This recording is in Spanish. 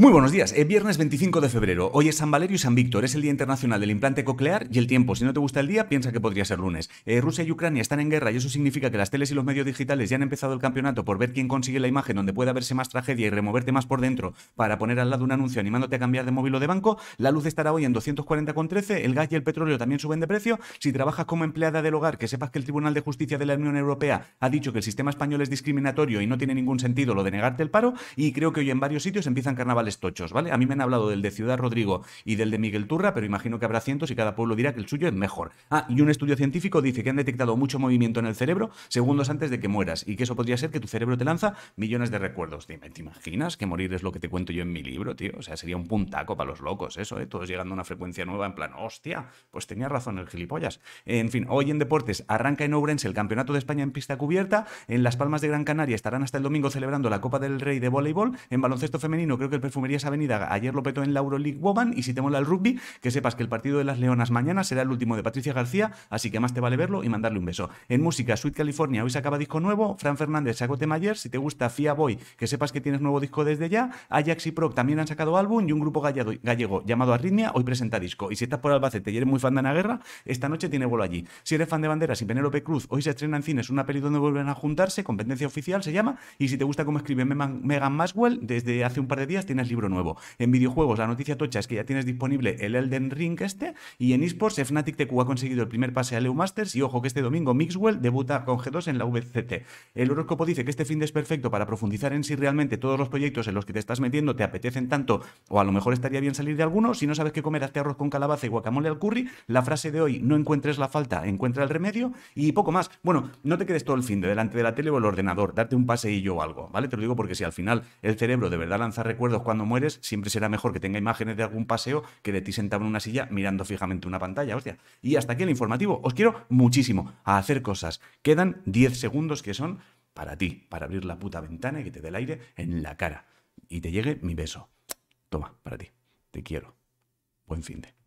Muy buenos días, viernes 25 de febrero. Hoy es San Valerio y San Víctor, es el Día Internacional del Implante Coclear y el tiempo. Si no te gusta el día, piensa que podría ser lunes. Eh, Rusia y Ucrania están en guerra y eso significa que las teles y los medios digitales ya han empezado el campeonato por ver quién consigue la imagen donde pueda verse más tragedia y removerte más por dentro para poner al lado un anuncio animándote a cambiar de móvil o de banco. La luz estará hoy en 240,13, el gas y el petróleo también suben de precio. Si trabajas como empleada del hogar, que sepas que el Tribunal de Justicia de la Unión Europea ha dicho que el sistema español es discriminatorio y no tiene ningún sentido lo de negarte el paro. Y creo que hoy en varios sitios empiezan carnavales tochos, ¿vale? A mí me han hablado del de Ciudad Rodrigo y del de Miguel Turra, pero imagino que habrá cientos y cada pueblo dirá que el suyo es mejor. Ah, y un estudio científico dice que han detectado mucho movimiento en el cerebro segundos antes de que mueras y que eso podría ser que tu cerebro te lanza millones de recuerdos. ¿te imaginas que morir es lo que te cuento yo en mi libro, tío? O sea, sería un puntaco para los locos eso, ¿eh? Todos llegando a una frecuencia nueva en plan, hostia, pues tenía razón el gilipollas. En fin, hoy en deportes arranca en Ourense el Campeonato de España en pista cubierta, en Las Palmas de Gran Canaria estarán hasta el domingo celebrando la Copa del Rey de voleibol, en baloncesto femenino creo que el perfume Perfumerías Avenida ayer lo petó en la Euroleague Woman y si te mola el rugby, que sepas que el partido de las Leonas mañana será el último de Patricia García, así que más te vale verlo y mandarle un beso. En música, Sweet California hoy se acaba disco nuevo, Fran Fernández sacó tema ayer, si te gusta Fia Boy, que sepas que tienes nuevo disco desde ya, Ajax y Proc también han sacado álbum y un grupo gallego llamado Arritmia hoy presenta disco. Y si estás por Albacete y eres muy fan de Ana Guerra, esta noche tiene vuelo allí. Si eres fan de Banderas y Penélope Cruz, hoy se estrena en cines una peli donde vuelven a juntarse, competencia oficial se llama, y si te gusta cómo escribe Megan Maxwell, desde hace un par de días tienes libro nuevo. En videojuegos, la noticia tocha es que ya tienes disponible el Elden Ring este, y en esports, Fnatic TQ ha conseguido el primer pase a EU Masters, y ojo que este domingo Mixwell debuta con G2 en la VCT. El horóscopo dice que este fin de es perfecto para profundizar en si realmente todos los proyectos en los que te estás metiendo te apetecen tanto, o a lo mejor estaría bien salir de alguno, si no sabes qué comer, hazte arroz con calabaza y guacamole al curry, la frase de hoy, no encuentres la falta, encuentra el remedio, y poco más. Bueno, no te quedes todo el fin de delante de la tele o el ordenador, darte un paseillo o algo, ¿vale? Te lo digo porque si al final el cerebro de verdad lanza recuerdos cuando mueres, siempre será mejor que tenga imágenes de algún paseo que de ti sentado en una silla mirando fijamente una pantalla, hostia. Y hasta aquí el informativo. Os quiero muchísimo a hacer cosas. Quedan 10 segundos que son para ti, para abrir la puta ventana y que te dé el aire en la cara. Y te llegue mi beso. Toma, para ti. Te quiero. Buen fin de.